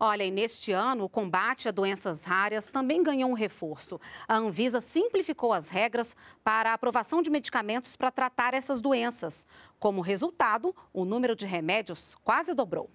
Olha, e neste ano, o combate a doenças raras também ganhou um reforço. A Anvisa simplificou as regras para a aprovação de medicamentos para tratar essas doenças. Como resultado, o número de remédios quase dobrou.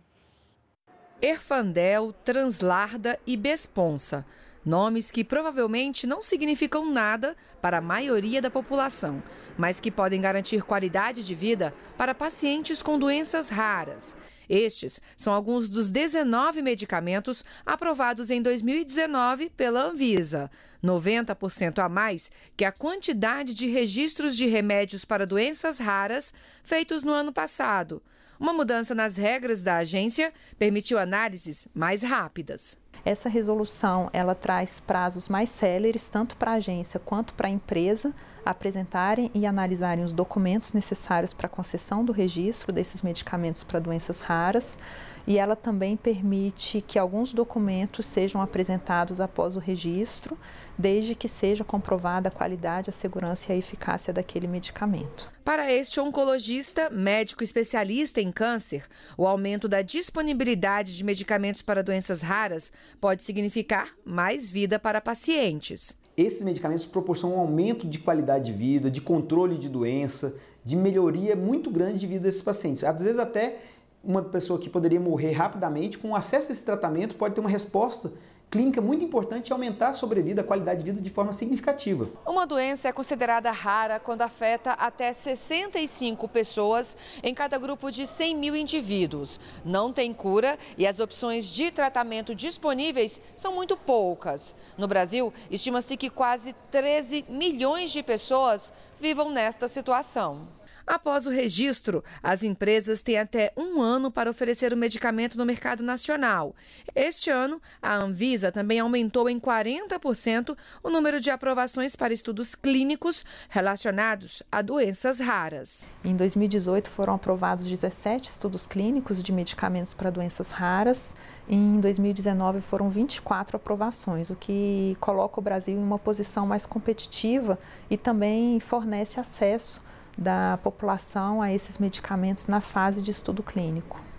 Erfandel, Translarda e Besponsa. Nomes que provavelmente não significam nada para a maioria da população, mas que podem garantir qualidade de vida para pacientes com doenças raras. Estes são alguns dos 19 medicamentos aprovados em 2019 pela Anvisa, 90% a mais que a quantidade de registros de remédios para doenças raras feitos no ano passado. Uma mudança nas regras da agência permitiu análises mais rápidas. Essa resolução ela traz prazos mais céleres tanto para a agência quanto para a empresa apresentarem e analisarem os documentos necessários para a concessão do registro desses medicamentos para doenças raras e ela também permite que alguns documentos sejam apresentados após o registro, desde que seja comprovada a qualidade, a segurança e a eficácia daquele medicamento. Para este oncologista, médico especialista em câncer, o aumento da disponibilidade de medicamentos para doenças raras pode significar mais vida para pacientes. Esses medicamentos proporcionam um aumento de qualidade de vida, de controle de doença, de melhoria muito grande de vida desses pacientes. Às vezes até uma pessoa que poderia morrer rapidamente, com acesso a esse tratamento, pode ter uma resposta clínica muito importante é aumentar a sobrevida, a qualidade de vida de forma significativa. Uma doença é considerada rara quando afeta até 65 pessoas em cada grupo de 100 mil indivíduos. Não tem cura e as opções de tratamento disponíveis são muito poucas. No Brasil, estima-se que quase 13 milhões de pessoas vivam nesta situação. Após o registro, as empresas têm até um ano para oferecer o medicamento no mercado nacional. Este ano, a Anvisa também aumentou em 40% o número de aprovações para estudos clínicos relacionados a doenças raras. Em 2018, foram aprovados 17 estudos clínicos de medicamentos para doenças raras. Em 2019, foram 24 aprovações, o que coloca o Brasil em uma posição mais competitiva e também fornece acesso da população a esses medicamentos na fase de estudo clínico.